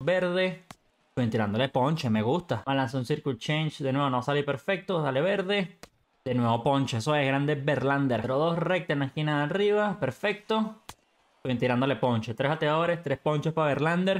verde. Estoy tirándole ponche, me gusta. Balance un circle change, de nuevo no sale perfecto, dale verde. De nuevo ponche, eso es grande Berlander. Pero dos recta en la esquina de arriba, perfecto. Estoy tirándole ponche, tres ateadores, tres ponches para Berlander.